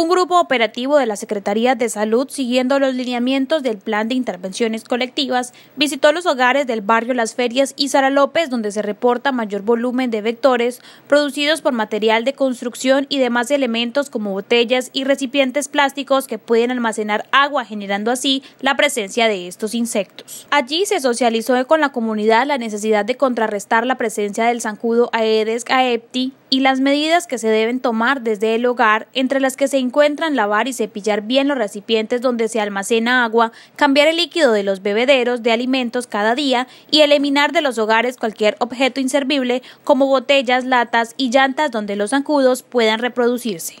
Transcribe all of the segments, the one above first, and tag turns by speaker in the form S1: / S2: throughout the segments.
S1: Un grupo operativo de la Secretaría de Salud, siguiendo los lineamientos del Plan de Intervenciones Colectivas, visitó los hogares del barrio Las Ferias y Sara López, donde se reporta mayor volumen de vectores producidos por material de construcción y demás elementos como botellas y recipientes plásticos que pueden almacenar agua, generando así la presencia de estos insectos. Allí se socializó con la comunidad la necesidad de contrarrestar la presencia del zancudo Aedes aepti y las medidas que se deben tomar desde el hogar, entre las que se encuentran lavar y cepillar bien los recipientes donde se almacena agua, cambiar el líquido de los bebederos de alimentos cada día y eliminar de los hogares cualquier objeto inservible como botellas, latas y llantas donde los zancudos puedan reproducirse.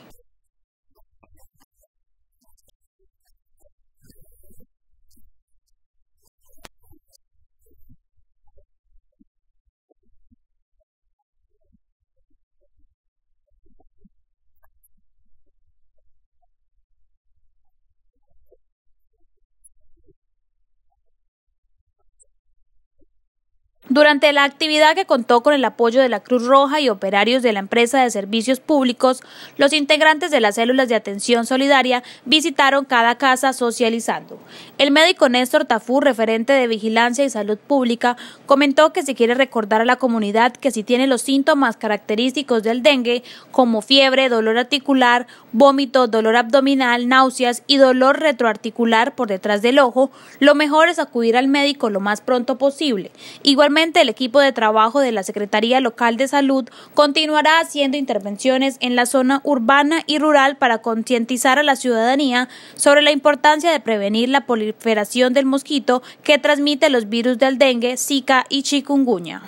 S1: Durante la actividad que contó con el apoyo de la Cruz Roja y operarios de la empresa de servicios públicos, los integrantes de las células de atención solidaria visitaron cada casa socializando. El médico Néstor Tafú, referente de Vigilancia y Salud Pública, comentó que si quiere recordar a la comunidad que si tiene los síntomas característicos del dengue, como fiebre, dolor articular, vómito, dolor abdominal, náuseas y dolor retroarticular por detrás del ojo, lo mejor es acudir al médico lo más pronto posible. Igualmente, el equipo de trabajo de la Secretaría Local de Salud continuará haciendo intervenciones en la zona urbana y rural para concientizar a la ciudadanía sobre la importancia de prevenir la proliferación del mosquito que transmite los virus del dengue, Zika y chikungunya.